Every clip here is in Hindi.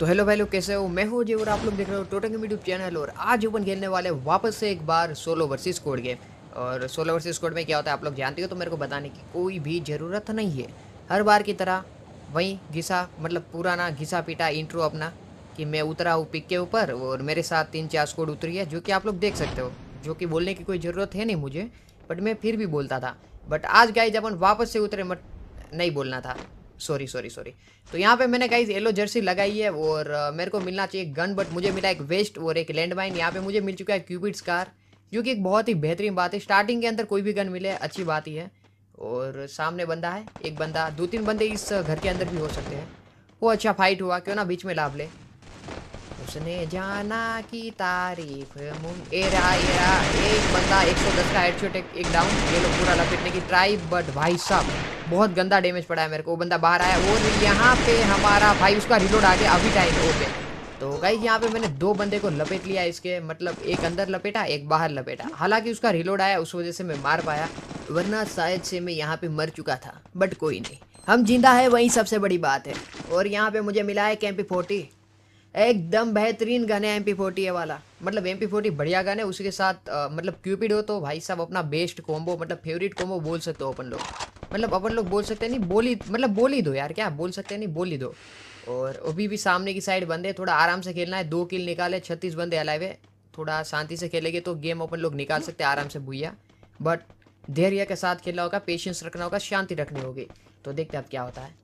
तो हेलो भाई लोग कैसे हो मैं हूँ जी और आप लोग देख रहे हो टोटल के यूट्यूब चैनल और आज ओपन खेलने वाले वापस से एक बार सोलो वर्सेस कोड गेम और सोलो वर्सेस कोड में क्या होता है आप लोग जानते हो तो मेरे को बताने की कोई भी ज़रूरत नहीं है हर बार की तरह वहीं घिसा मतलब पुराना घिसा पीटा इंट्रो अपना कि मैं उतरा हूँ पिक के ऊपर और मेरे साथ तीन चार स्कोड उतरी है जो कि आप लोग देख सकते हो जो कि बोलने की कोई ज़रूरत है नहीं मुझे बट मैं फिर भी बोलता था बट आज गाइज जब वापस से उतरे मत नहीं बोलना था सॉरी सॉरी सॉरी तो यहाँ पे मैंने कहा येलो जर्सी लगाई है और uh, मेरे को मिलना चाहिए गन बट मुझे मिला एक वेस्ट और एक लैंड माइन यहाँ पे मुझे मिल चुका है क्यूबिट्स कार जो कि एक बहुत ही बेहतरीन बात है स्टार्टिंग के अंदर कोई भी गन मिले अच्छी बात ही है और सामने बंदा है एक बंदा दो तीन बंदे इस uh, घर के अंदर भी हो सकते हैं वो अच्छा फाइट हुआ क्यों ना बीच में लाभ ले उसने जाना की तारीफ एरा एरा एक बंदा एक सौ दस का हेड एक, एक डाउन ये लोग पूरा लपेटने की ट्राई बट भाई साहब बहुत गंदा डैमेज पड़ा है मेरे को वो बंदा बाहर आया वो यहाँ पे हमारा भाई उसका रिलोड आ गया अभी टाइम ओके तो गाइज यहाँ पे मैंने दो बंदे को लपेट लिया इसके मतलब एक अंदर लपेटा एक बाहर लपेटा हालांकि उसका रिलोड आया उस वजह से मैं मार पाया वरना शायद से मैं यहाँ पे मर चुका था बट कोई नहीं हम जिंदा है वही सबसे बड़ी बात है और यहाँ पे मुझे मिला है एक एम पी एकदम बेहतरीन गन है एम पी फोर्टी वाला मतलब एम पी फोर्टी बढ़िया गन है उसके साथ आ, मतलब क्यूपिड हो तो भाई साहब अपना बेस्ट कॉम्बो मतलब फेवरेट कॉम्बो बोल सकते हो अपन लोग मतलब अपन लोग बोल सकते नहीं बोली मतलब बोल ही दो यार क्या बोल सकते नहीं बोल ही दो और अभी भी सामने की साइड बंदे थोड़ा आराम से खेलना है दो किल निकाले छत्तीस बंदे अलाइव है थोड़ा शांति से खेलेंगे तो गेम अपन लोग निकाल सकते हैं आराम से भूया बट धैर्य के साथ खेलना होगा पेशेंस रखना होगा शांति रखनी होगी तो देखते अब क्या होता है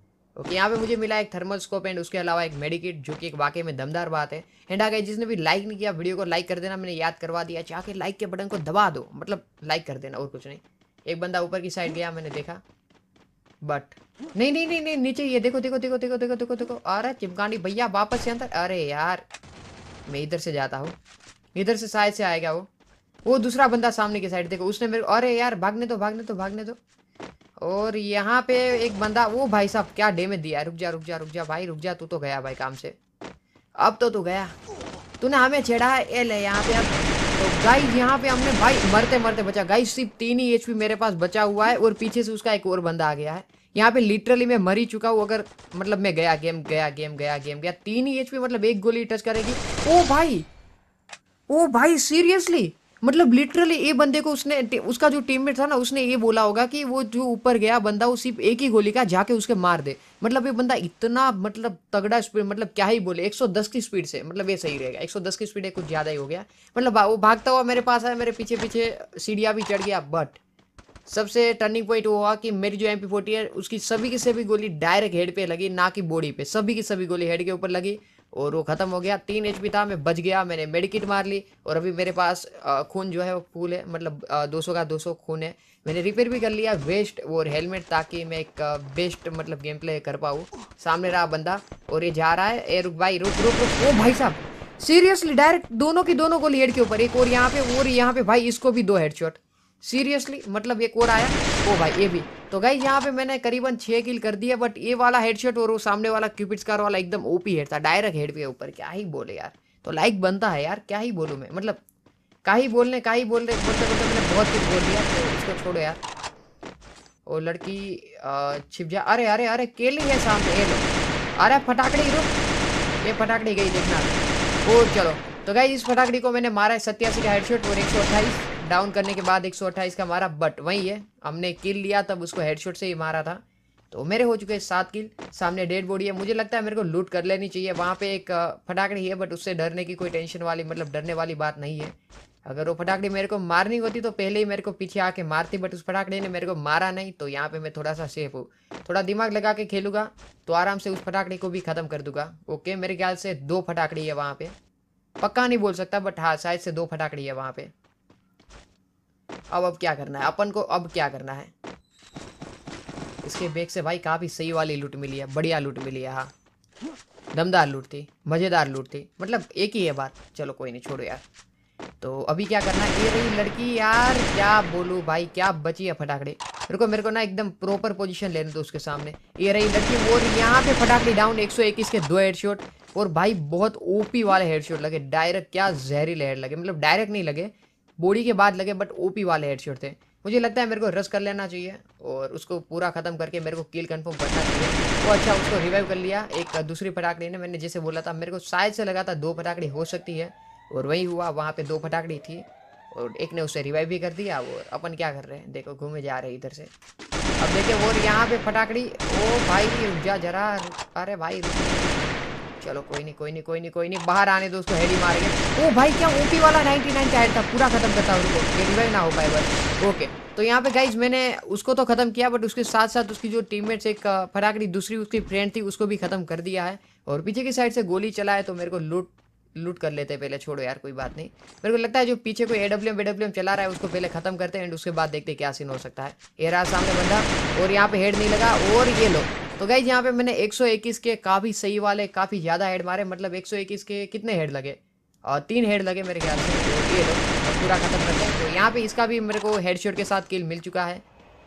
ओके यहाँ पे मुझे मिला एक थर्मल स्कोप एंड उसके अलावा एक मेडिकेट जो कि एक वाकई में दमदार बात है एंड आगे जिसने भी लाइक नहीं किया वीडियो को लाइक कर देना मैंने याद करवा दिया चाहे लाइक के बटन को दबा दो मतलब लाइक कर देना और कुछ नहीं एक बंदा ऊपर की साइड गया मैंने देखा बट नहीं नहीं नहीं नहीं नीचे ये देखो देखो देखो देखो देखो देखो देखो आ रहा है चिमकांडी भैया वापस से अंदर अरे यार मैं इधर से जाता हूँ इधर से साइड से आएगा वो वो दूसरा बंदा सामने की साइड देखो उसने मेरे अरे यार भागने दो भागने दो भागने दो और यहाँ पे एक बंदा वो भाई साहब क्या डेमेज दिया रुक जा रुक जा रुक जा भाई रुक जा तू तो गया भाई काम से अब तो तू गया तूने हमें छेड़ा है ए ले यहाँ पे अब तो गाइस यहाँ पे हमने भाई मरते मरते बचा गाइस सिर्फ तीन ही एचपी मेरे पास बचा हुआ है और पीछे से उसका एक और बंदा आ गया है यहाँ पे लिटरली मैं मरी चुका हूँ अगर मतलब मैं गया गेम गया गेम गया गेम गया तीन ही एच मतलब एक गोली टच करेगी ओ भाई ओ भाई सीरियसली मतलब लिटरली ये बंदे को उसने उसका जो टीममेट था ना उसने ये बोला होगा कि वो जो ऊपर गया बंदा वो सिर्फ एक ही गोली का जाके उसके मार दे मतलब ये बंदा इतना मतलब तगड़ा स्पीड मतलब क्या ही बोले 110 की स्पीड से मतलब ये सही रहेगा 110 की स्पीड है कुछ ज़्यादा ही हो गया मतलब वो भागता हुआ मेरे पास आया मेरे पीछे पीछे सीढ़िया भी चढ़ गया बट सबसे टर्निंग पॉइंट वो हुआ कि मेरी जो एम पी फोर्टी है उसकी सभी की सभी गोली डायरेक्ट हेड पे लगी ना कि बॉडी पे सभी की सभी गोली हेड के ऊपर लगी और वो ख़त्म हो गया तीन एच था मैं बच गया मैंने मेडिकिट मार ली और अभी मेरे पास खून जो है वो फूल है मतलब दो सौ का दो सौ खून है मैंने रिपेयर भी कर लिया वेस्ट और हेलमेट ताकि मैं एक बेस्ट मतलब गेम प्ले कर पाऊँ सामने रहा बंदा और ये जा रहा है ए रुक भाई रुक रुक रुक ओ भाई साहब सीरियसली डायरेक्ट दोनों की दोनों गोली हेड के ऊपर एक और यहाँ पे और यहाँ पे भाई इसको भी दो हेड सीरियसली मतलब एक और आया ओ भाई ये भी तो गाई यहाँ पे मैंने करीबन छः किल कर दिया बट ये वाला हेडशॉट और वो सामने वाला क्यूपिट्स कार वाला एकदम ओपी हेड था डायरेक्ट हेड के ऊपर क्या ही बोले यार तो लाइक बनता है यार क्या ही बोलूँ मैं मतलब का ही बोलने का ही बोल रहे बोलते मतलब, मतलब बोलते मैंने बहुत कुछ बोल दिया तो इसको छोड़ो यार वो लड़की छिप जा अरे अरे अरे केली है सामने ये लो अरे फटाकड़ी रुक ये फटाकड़ी गई देखना ओ चलो तो गाई इस फटाकड़ी को मैंने मारा है सत्यासी का हेडशॉट और एक सौ अट्ठाईस डाउन करने के बाद एक सौ अट्ठाईस का मारा बट वही है हमने किल लिया तब उसको हेडशॉट से ही मारा था तो मेरे हो चुके सात किल सामने डेड बॉडी है मुझे लगता है मेरे को लूट कर लेनी चाहिए वहाँ पे एक फटाकड़ी है बट उससे डरने की कोई टेंशन वाली मतलब डरने वाली बात नहीं है अगर वो फटाकड़ी मेरे को मारनी होती तो पहले ही मेरे को पीछे आके मारती बट उस फटाकड़ी ने मेरे को मारा नहीं तो यहाँ पे मैं थोड़ा सा सेफ हूँ थोड़ा दिमाग लगा के खेलूंगा तो आराम से उस फटाकड़ी को भी ख़त्म कर दूंगा ओके मेरे ख्याल से दो फटाकड़ी है वहाँ पे पक्का नहीं बोल सकता बट हाँ शायद से दो फटाकड़ी है वहाँ पे अब अब क्या करना है अपन को अब क्या करना है इसके बेग से भाई काफ़ी सही वाली लूट मिली है बढ़िया लूट मिली है हाँ दमदार लूट थी मज़ेदार लूट थी मतलब एक ही है बात चलो कोई नहीं छोड़ो यार तो अभी क्या करना है ये रही लड़की यार क्या बोलू भाई क्या बची है फटाखड़े को मेरे को ना एकदम प्रॉपर पोजीशन लेने दो उसके सामने ये रही लड़की वो यहाँ पे फटाखड़ी डाउन 121 के दो हेडशॉट और भाई बहुत ओपी वाले हेडशॉट लगे डायरेक्ट क्या जहरीले हेड लगे मतलब डायरेक्ट नहीं लगे बॉडी के बाद लगे बट ओपी वाले हेडशॉट थे मुझे लगता है मेरे को रश कर लेना चाहिए और उसको पूरा ख़त्म करके मेरे को किल कंफर्म करना चाहिए तो अच्छा उसको रिवाइव कर लिया एक दूसरी फटाकड़ी ने मैंने जैसे बोला था मेरे को शायद से लगा था दो फटाकड़ी हो सकती है और वही हुआ वहाँ पर दो फटाकड़ी थी और एक ने उसे रिवाइव भी कर दिया और अपन क्या कर रहे हैं देखो घूमे जा रहे इधर से अब देखिए और यहाँ पे फटाकड़ी ओ भाई जा जरा अरे भाई चलो कोई नहीं कोई नहीं कोई नहीं कोई नहीं बाहर आने दो उसको हेडी मारेंगे ओ भाई क्या ओपी वाला 99 नाइन हेड था पूरा खत्म करता हूँ उनको रिवाइव ना हो पाए बस ओके तो यहाँ पे गाइज मैंने उसको तो खत्म किया बट उसके साथ साथ उसकी जो टीममेट्स एक फटाकड़ी दूसरी उसकी फ्रेंड थी उसको भी खत्म कर दिया है और पीछे की साइड से गोली चला है तो मेरे को लूट लूट कर लेते हैं पहले छोड़ो यार कोई बात नहीं मेरे को लगता है जो पीछे कोई एडब्ल्यू एडब्ल्यू चला रहा है उसको पहले खत्म करते हैं एंड उसके बाद देखते हैं क्या सीन हो सकता है एरा सामने बंदा और यहाँ पे हेड नहीं लगा और ये लो तो गाइज यहाँ पे मैंने 121 के काफ़ी सही वाले काफ़ी ज़्यादा हेड मारे मतलब 121 के कितने हेड लगे और तीन हेड लगे मेरे ख्याल से तो ये लो तो पूरा खत्म करते हैं तो यहाँ पे इसका भी मेरे को हेडशॉट के साथ किल मिल चुका है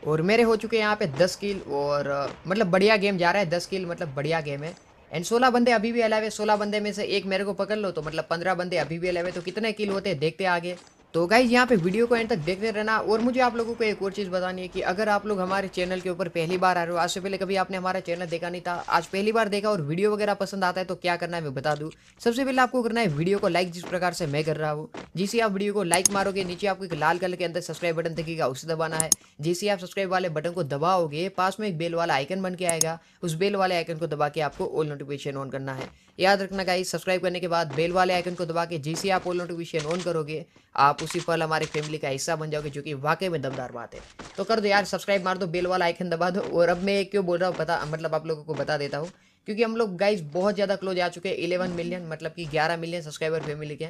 और मेरे हो चुके हैं यहाँ पे दस किल और मतलब बढ़िया गेम जा रहा है दस किल मतलब बढ़िया गेम है एंड सोलह बंदे अभी भी अलावे सोलह बंदे में से एक मेरे को पकड़ लो तो मतलब पंद्रह बंदे अभी भी अलावे तो कितने किल होते हैं देखते आगे तो गाइज यहाँ पे वीडियो को एंड तक देखते रहना और मुझे आप लोगों को एक और चीज़ बतानी है कि अगर आप लोग हमारे चैनल के ऊपर पहली बार आ रहे हो आज से पहले कभी आपने हमारा चैनल देखा नहीं था आज पहली बार देखा और वीडियो वगैरह पसंद आता है तो क्या करना है मैं बता दूँ सबसे पहले आपको करना है वीडियो को लाइक जिस प्रकार से मैं कर रहा हूँ जिसे आप वीडियो को लाइक मारोगे नीचे आपको एक लाल कलर के अंदर सब्सक्राइब बटन दिखेगा उसे दबाना है जैसे आप सब्सक्राइब वाले बटन को दबाओगे पास में एक बेल वाला आइकन बन के आएगा उस बेल वाले आइकन को दबा के आपको ऑल नोटिफिकेशन ऑन करना है याद रखना गाइस सब्सक्राइब करने के बाद बेल वाले आइकन को दबा के जैसे आप ऑल नोटिफिकेशन ऑन करोगे आप उसी पल हमारी फैमिली का हिस्सा बन जाओगे जो कि वाकई में दमदार बात है तो कर दो यार सब्सक्राइब मार दो बेल वाला आइकन दबा दो और अब मैं क्यों बोल रहा हूँ पता मतलब आप लोगों को बता देता हूँ क्योंकि हम लोग गाइज बहुत ज़्यादा क्लोज आ चुके हैं इलेवन मिलियन मतलब कि ग्यारह मिलियन सब्सक्राइबर फैमिली के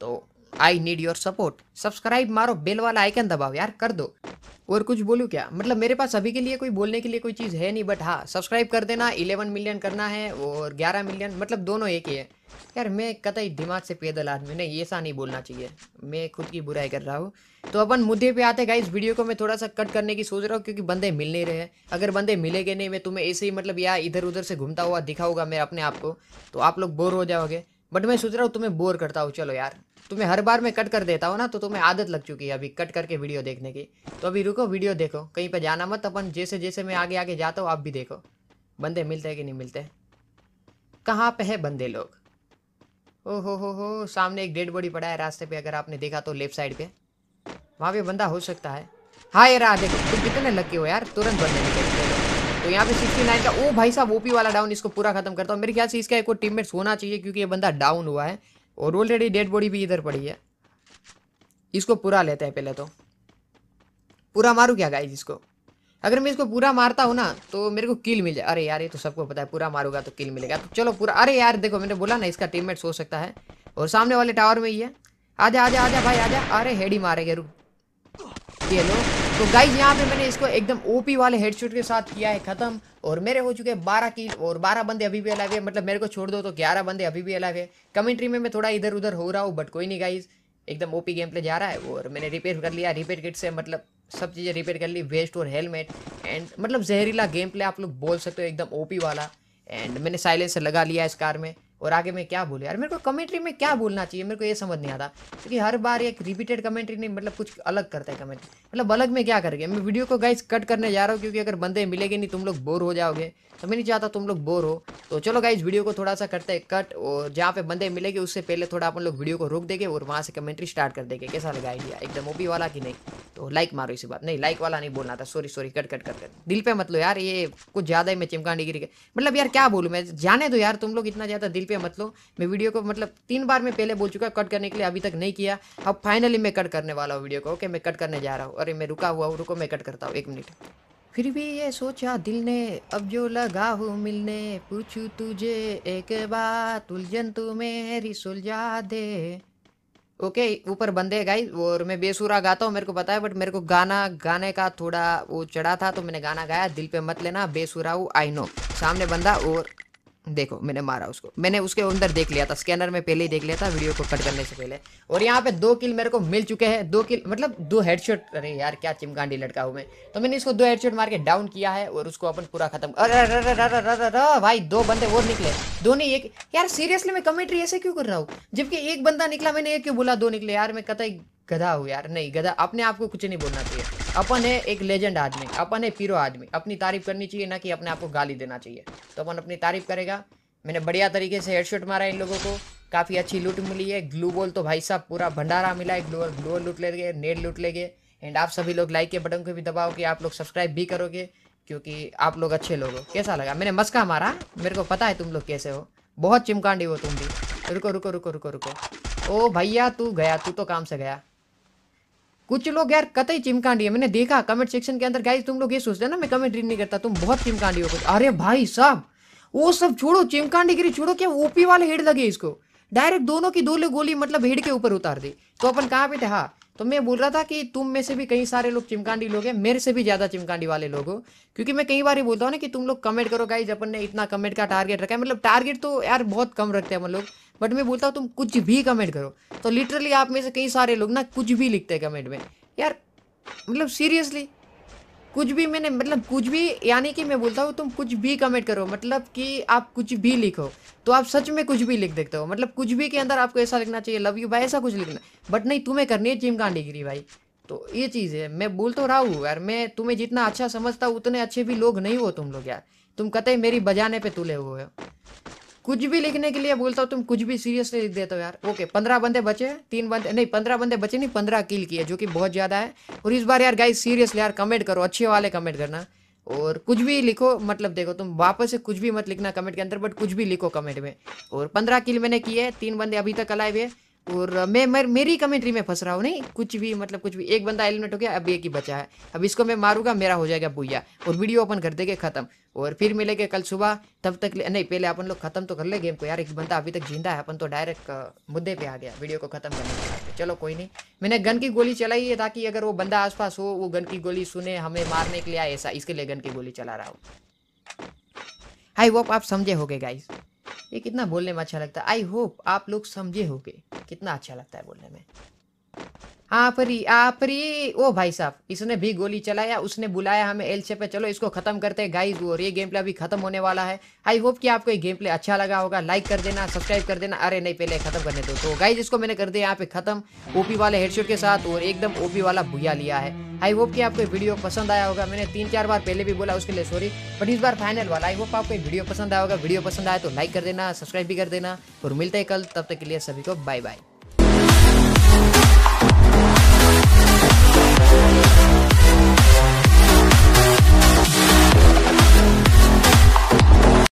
तो I need your support subscribe मारो बेल वाला आइकन दबाओ यार कर दो और कुछ बोलूँ क्या मतलब मेरे पास अभी के लिए कोई बोलने के लिए कोई चीज़ है नहीं बट हाँ सब्सक्राइब कर देना इलेवन मिलियन करना है और ग्यारह मिलियन मतलब दोनों एक ही है यार मैं कतई दिमाग से पैदल आदमी नहीं ऐसा नहीं बोलना चाहिए मैं खुद की बुराई कर रहा हूँ तो अपन मुद्दे पे आते गाइस वीडियो को मैं थोड़ा सा कट करने की सोच रहा हूँ क्योंकि बंदे मिल नहीं रहे अगर बंदे मिलेंगे नहीं मैं तुम्हें ऐसे ही मतलब या इधर उधर से घूमता हुआ दिखाऊंगा मैं अपने आप को तो आप लोग बोर हो जाओगे बट मैं सोच रहा हूँ तुम्हें बोर करता हूँ चलो यार तुम्हें हर बार मैं कट कर देता हूँ ना तो तुम्हें आदत लग चुकी है अभी कट करके वीडियो देखने की तो अभी रुको वीडियो देखो कहीं पर जाना मत अपन जैसे जैसे मैं आगे आगे जाता हूँ आप भी देखो बंदे मिलते हैं कि नहीं मिलते कहाँ पे है बंदे लोग ओ हो हो हो सामने एक डेड बॉडी पड़ा है रास्ते पे अगर आपने देखा तो लेफ्ट साइड पे वहाँ पे बंदा हो सकता है हाँ ये रहा देखो तुम कितने लगे हो यार तुरंत बंदे निकल तो यहाँ पे 69 का ओ भाई साहब ओपी वाला डाउन इसको पूरा खत्म करता हूँ मेरे ख्याल से इसका एक और टीममेट्स होना चाहिए क्योंकि ये बंदा डाउन हुआ है और ऑलरेडी डेड बॉडी भी इधर पड़ी है इसको पूरा लेते हैं पहले तो पूरा मारूँ क्या गाइज इसको अगर मैं इसको पूरा मारता हूँ ना तो मेरे को किल मिल जाए अरे यार ये तो सबको पता है पूरा मारूंगा तो किल मिलेगा तो चलो पूरा अरे यार देखो मैंने बोला ना इसका टीममेट सो सकता है और सामने वाले टावर में ही है आजा आजा आजा भाई आजा अरे हेडी मारेंगे रुक ये लो तो गाइज यहाँ पे मैंने इसको एकदम ओपी वाले हेडशॉट के साथ किया है खत्म और मेरे हो चुके हैं बारह किल और बारह बंदे अभी भी अलाइव है मतलब मेरे को छोड़ दो तो ग्यारह बंदे अभी भी अलाइव है कमेंट्री में मैं थोड़ा इधर उधर हो रहा हूँ बट कोई नहीं गाइज एकदम ओपी गेम प्ले जा रहा है और मैंने रिपेयर कर लिया रिपेयर किट से मतलब सब चीज़ें रिपेयर कर ली वेस्ट और हेलमेट एंड मतलब जहरीला गेम प्ले आप लोग बोल सकते हो एकदम ओपी वाला एंड मैंने साइलेंसर लगा लिया इस कार में और आगे मैं क्या बोलूँ यार मेरे को कमेंट्री में क्या बोलना चाहिए मेरे को ये समझ नहीं आता क्योंकि हर बार एक रिपीटेड कमेंट्री नहीं मतलब कुछ अलग करता है कमेंट्री मतलब अलग में क्या करेंगे मैं वीडियो को गाइज कट करने जा रहा हूँ क्योंकि अगर बंदे मिलेंगे नहीं तुम लोग बोर हो जाओगे तो मैं नहीं चाहता तुम लोग बोर हो तो चलो गाइज वीडियो को थोड़ा सा करते हैं कट और जहाँ पे बंदे मिलेंगे उससे पहले थोड़ा अपन लोग वीडियो को रोक देंगे और वहाँ से कमेंट्री स्टार्ट कर देंगे कैसा लगा आइडिया एकदम ओपी वाला कि नहीं तो लाइक मारो इसी बात नहीं लाइक वाला नहीं बोलना था sorry sorry cut cut cut कर दिल पर मतलब यार ये कुछ ज़्यादा ही मैं चिमकांडी गिरी मतलब यार क्या बोलूँ मैं जाने दो यार तुम लोग इतना ज़्यादा दिल पर रुपया मत लो मैं वीडियो को मतलब तीन बार मैं पहले बोल चुका कट करने के लिए अभी तक नहीं किया अब फाइनली मैं कट करने वाला हूँ वीडियो को ओके मैं कट करने जा रहा हूँ अरे मैं रुका हुआ हूँ रुको मैं कट करता हूँ एक मिनट फिर भी ये सोचा दिल ने अब जो लगा हो मिलने पूछू तुझे एक बात उलझन तू मेरी सुलझा दे ओके ऊपर बंदे गाई और मैं बेसुरा गाता हूँ मेरे को पता है बट मेरे को गाना गाने का थोड़ा वो चढ़ा था तो मैंने गाना गाया दिल पे मत लेना बेसुरा हूँ आई नो सामने बंदा और देखो मैंने मारा उसको मैंने उसके अंदर देख लिया था स्कैनर में पहले ही देख लिया था वीडियो को कट करने से पहले और यहाँ पे दो किल मेरे को मिल चुके हैं दो किल मतलब दो हेडशॉट अरे यार क्या चिमकांडी लड़का हूँ मैं तो मैंने इसको दो हेडशॉट मार के डाउन किया है और उसको अपन पूरा खत्म भाई दो बंदे और निकले दो नहीं एक यार सीरियसली मैं कमेंट्री ऐसे क्यों कर रहा हूँ जबकि एक बंदा निकला मैंने ये क्यों बोला दो निकले यार मैं कतई गधा हूँ यार नहीं गधा अपने आप को कुछ नहीं बोलना चाहिए अपन है एक लेजेंड आदमी अपन है पीरो आदमी अपनी तारीफ करनी चाहिए ना कि अपने आप को गाली देना चाहिए तो अपन अपनी तारीफ करेगा मैंने बढ़िया तरीके से हेडशॉट मारा इन लोगों को काफ़ी अच्छी लूट मिली है ग्लू बॉल तो भाई साहब पूरा भंडारा मिला है ग्लू बॉल ग्लू लूट ले गए नेट लूट ले गए एंड आप सभी लोग लाइक के बटन को भी दबाओगे आप लोग सब्सक्राइब भी करोगे क्योंकि आप लोग अच्छे लोग हो कैसा लगा मैंने मस्का मारा मेरे को पता है तुम लोग कैसे हो बहुत चिमकांडी हो तुम भी रुको रुको रुको रुको रुको ओ भैया तू गया तू तो काम से गया कुछ लोग यार कतई चिमकांडी है मैंने देखा कमेंट सेक्शन के अंदर गाइस तुम लोग ये सोचते ना मैं कमेंट रीड नहीं करता तुम बहुत चिमकांडी हो कुछ अरे भाई साहब वो सब छोड़ो चिमकांडी गिरी छोड़ो क्या ओपी वाले हेड लगे इसको डायरेक्ट दोनों की दो गोली मतलब हेड के ऊपर उतार दी तो अपन कहाँ पे थे हाँ तो मैं बोल रहा था कि तुम में से भी कई सारे लोग चिमकांडी लोग हैं मेरे से भी ज़्यादा चिमकांडी वाले लोग हो क्योंकि मैं कई बार ही बोलता हूँ ना कि तुम लोग कमेंट करो गाइज अपन ने इतना कमेंट का टारगेट रखा है मतलब टारगेट तो यार बहुत कम रखते हैं हम लोग बट मैं बोलता हूँ तुम कुछ भी कमेंट करो तो लिटरली आप में से कई सारे लोग ना कुछ भी लिखते हैं कमेंट में यार मतलब सीरियसली कुछ भी मैंने मतलब कुछ भी यानी कि मैं बोलता हूँ तुम कुछ भी कमेंट करो मतलब कि आप कुछ भी लिखो तो आप सच में कुछ भी लिख देते हो मतलब कुछ भी के अंदर आपको ऐसा लिखना चाहिए लव यू भाई ऐसा कुछ लिखना बट नहीं तुम्हें करनी है डिग्री भाई तो ये चीज़ है मैं बोल तो रहा हूँ यार मैं तुम्हें जितना अच्छा समझता हूँ उतने अच्छे भी लोग नहीं हो तुम लोग यार तुम कतई मेरी बजाने पर तुले हुए हो कुछ भी लिखने के लिए बोलता हूँ तुम कुछ भी सीरियसली लिख देते हो यार ओके पंद्रह बंदे बचे तीन बंदे नहीं पंद्रह बंदे बचे नहीं पंद्रह किल किए जो कि बहुत ज़्यादा है और इस बार यार गाइस सीरियसली यार कमेंट करो अच्छे वाले कमेंट करना और कुछ भी लिखो मतलब देखो तुम वापस से कुछ भी मत लिखना कमेंट के अंदर बट कुछ भी लिखो कमेंट में और पंद्रह किल मैंने किए तीन बंदे अभी तक अलाए हुए और मैं मैं मेरी कमेंट्री में फंस रहा हूँ नहीं कुछ भी मतलब कुछ भी एक बंदा एलिमिनेट हो गया अब एक ही बचा है अब इसको मैं मारूंगा मेरा हो जाएगा भूया और वीडियो ओपन कर देंगे खत्म और फिर मिलेंगे कल सुबह तब तक नहीं पहले अपन लोग खत्म तो कर ले गेम को यार एक बंदा अभी तक जिंदा है अपन तो डायरेक्ट मुद्दे पे आ गया वीडियो को खत्म करने के बाद चलो कोई नहीं मैंने गन की गोली चलाई है ताकि अगर वो बंदा आसपास हो वो गन की गोली सुने हमें मारने के लिए ऐसा इसके लिए गन की गोली चला रहा हूँ आई होप आप समझे गए गाइस ये कितना बोलने में अच्छा लगता है आई होप आप लोग समझे गए कितना अच्छा लगता है बोलने में आपरी आपरी ओ भाई साहब इसने भी गोली चलाया उसने बुलाया हमें एल पे चलो इसको खत्म करते हैं गाइस और ये गेम प्ले अभी खत्म होने वाला है आई होप कि आपको ये गेम प्ले अच्छा लगा होगा लाइक कर देना सब्सक्राइब कर देना अरे नहीं पहले खत्म करने दो तो गाइस इसको मैंने कर दिया यहाँ पे खत्म ओपी वाले हेडशॉट के साथ और एकदम ओपी वाला भूया लिया है आई होप कि आपको वीडियो पसंद आया होगा मैंने तीन चार बार पहले भी बोला उसके लिए सॉरी बट इस बार फाइनल वाला आई होप आपको वीडियो पसंद आया होगा वीडियो पसंद आया तो लाइक कर देना सब्सक्राइब भी कर देना और मिलते हैं कल तब तक के लिए सभी को बाय बाय